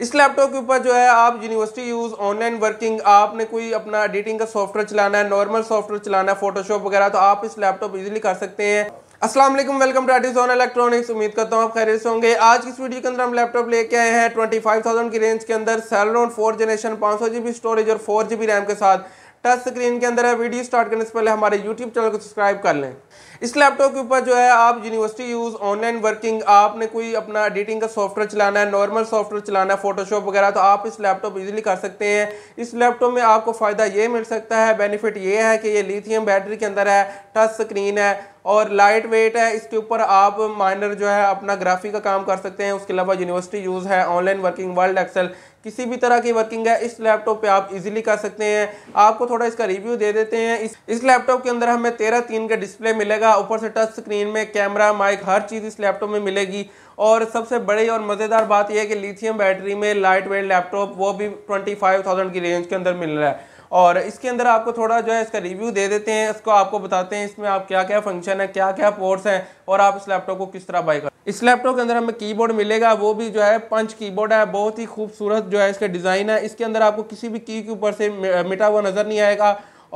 इस लैपटॉप के ऊपर जो है आप यूनिवर्सिटी यूज़ ऑनलाइन वर्किंग आपने कोई अपना एडिटिंग का सॉफ्टवेयर चलाना है नॉर्मल सॉफ्टवेयर चलाना है फोटोशॉप वगैरह तो आप इस लैपटॉप इजीली कर सकते हैं असलम वेलकम टू ऑन इलेक्ट्रॉनिक्स उम्मीद करता हूँ आप खैर से होंगे आज की इस वीडियो के अंदर हम लैपटॉप लेके आए हैं 25,000 की रेंज के अंदर सेलरोन फोर जनरेशन पाँच सौ स्टोरेज और फोर जी रैम के साथ टच स्क्रीन के अंदर है वीडियो स्टार्ट करने से पहले हमारे यूट्यूब चैनल को सब्सक्राइब कर लें इस लैपटॉप के ऊपर जो है आप यूनिवर्सिटी यूज़ ऑनलाइन वर्किंग आपने कोई अपना एडिटिंग का सॉफ्टवेयर चलाना है नॉर्मल सॉफ्टवेयर चलाना है फोटोशॉप वगैरह तो आप इस लैपटॉप इजीली कर सकते हैं इस लैपटॉप में आपको फ़ायदा ये मिल सकता है बेनिफिट ये है कि ये लिथियम बैटरी के अंदर है टच स्क्रीन है और लाइट वेट है इसके ऊपर आप माइनर जो है अपना ग्राफी का काम कर सकते हैं उसके अलावा यूनिवर्सिटी यूज़ है ऑनलाइन वर्किंग वर्ल्ड एक्सेल किसी भी तरह की वर्किंग है इस लैपटॉप पे आप इजीली कर सकते हैं आपको थोड़ा इसका रिव्यू दे देते हैं इस इस लैपटॉप के अंदर हमें तेरह तीन का डिस्प्ले मिलेगा ऊपर से टच स्क्रीन में कैमरा माइक हर चीज़ इस लैपटॉप में मिलेगी और सबसे बड़ी और मज़ेदार बात यह है कि लिथियम बैटरी में लाइट वेट लैपटॉप वो भी ट्वेंटी फाइव थाउजेंड की रेंज के अंदर मिल रहा है और इसके अंदर आपको थोड़ा जो है इसका रिव्यू दे देते हैं इसको आपको बताते हैं इसमें आप क्या क्या फंक्शन है क्या क्या पोर्ट्स हैं और आप इस लैपटॉप को किस तरह बाई कर इस लैपटॉप के अंदर हमें कीबोर्ड मिलेगा वो भी जो है पंच कीबोर्ड है बहुत ही खूबसूरत जो है इसका डिज़ाइन है इसके अंदर आपको किसी भी की के ऊपर से मिटा हुआ नज़र नहीं आएगा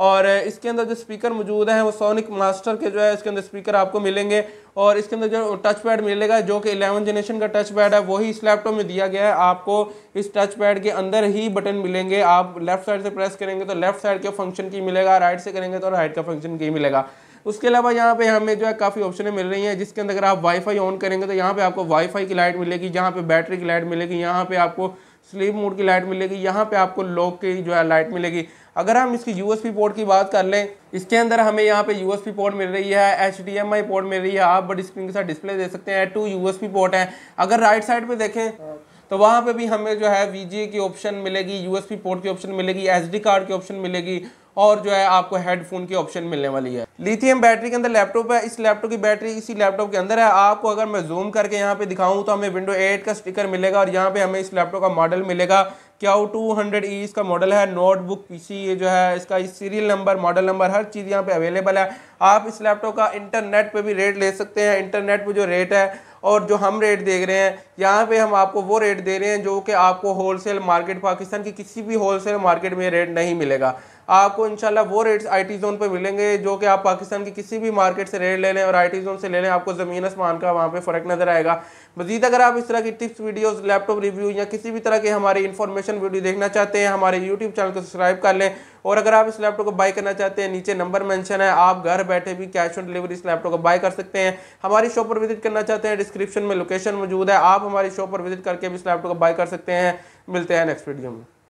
और इसके अंदर जो स्पीकर मौजूद हैं वो सोनिक मास्टर के जो है इसके अंदर स्पीकर आपको मिलेंगे और इसके अंदर जो टच पैड मिलेगा जो कि एलेवन जनरेशन का टच पैड है वही इस लैपटॉप में दिया गया है आपको इस टच पैड के अंदर ही बटन मिलेंगे आप लेफ्ट साइड से प्रेस करेंगे तो लेफ्ट साइड का फंक्शन की मिलेगा राइट से करेंगे तो राइट का फंक्शन की मिलेगा उसके अलावा यहाँ पे हमें जो है काफ़ी ऑप्शनें मिल रही हैं जिसके अंदर अगर आप वाईफाई ऑन करेंगे तो यहाँ पे आपको वाईफाई की लाइट मिलेगी यहाँ पे बैटरी की लाइट मिलेगी यहाँ पे आपको स्लीप मोड की लाइट मिलेगी यहाँ पे आपको लॉक की जो है लाइट मिलेगी अगर हम इसकी यूएसपी पोर्ट की बात कर लें इसके अंदर हमें यहाँ पे यूएसपी पोर्ट मिल रही है एच पोर्ट मिल रही है आप बड़ी स्क्रीन के साथ डिस्प्ले दे सकते हैं टू यूएसपी पोर्ट है अगर राइट साइड पर देखें तो वहाँ पे भी हमें जो है वी की ऑप्शन मिलेगी यूएसपी पोर्ट की ऑप्शन मिलेगी एच कार्ड की ऑप्शन मिलेगी और जो है आपको हेडफोन की ऑप्शन मिलने वाली है लिथियम बैटरी के अंदर लैपटॉप है इस लैपटॉप की बैटरी इसी लैपटॉप के अंदर है आपको अगर मैं जूम करके यहाँ पे दिखाऊँ तो हमें विंडो एट का स्टिकर मिलेगा और यहाँ पे हमें इस लैपटॉप का मॉडल मिलेगा क्या टू हंड्रेड ई इसका मॉडल है नोटबुक पीसी ये जो है इसका सीरियल नंबर मॉडल नंबर हर चीज़ यहाँ पे अवेलेबल है आप इस लैपटॉप का इंटरनेट पे भी रेट ले सकते हैं इंटरनेट पे जो रेट है और जो हम रेट देख रहे हैं यहाँ पे हम आपको वो रेट दे रहे हैं जो कि आपको होलसेल मार्केट पाकिस्तान की किसी भी होलसेल मार्केट में रेट नहीं मिलेगा आपको शाला वो रेट्स आईटी जोन पे मिलेंगे जो कि आप पाकिस्तान की किसी भी मार्केट से रेट ले लें और आईटी जोन से ले लें आपको ज़मीन आसमान का वहाँ पे फ़र्क नज़र आएगा मजीद अगर आप इस तरह की टिप्स वीडियोस लैपटॉप रिव्यू या किसी भी तरह के हमारी इन्फॉर्मेशन वीडियो देखना चाहते हैं हमारे यूट्यूब चैनल को सब्सक्राइब कर लें और अगर आप इस लैपटॉप को बाय करना चाहते हैं नीचे नंबर मैंशन है आप घर बैठे भी कैश ऑन डिलीवरी इस लैपटॉप को बाय कर सकते हैं हमारी शॉप पर विजिट करना चाहते हैं डिस्क्रिप्शन में लोकेशन मौजूद है आप हमारी शॉप पर विजिट करके भी इस लैपटॉप को बाय कर सकते हैं मिलते हैं नेक्स्ट वीडियो में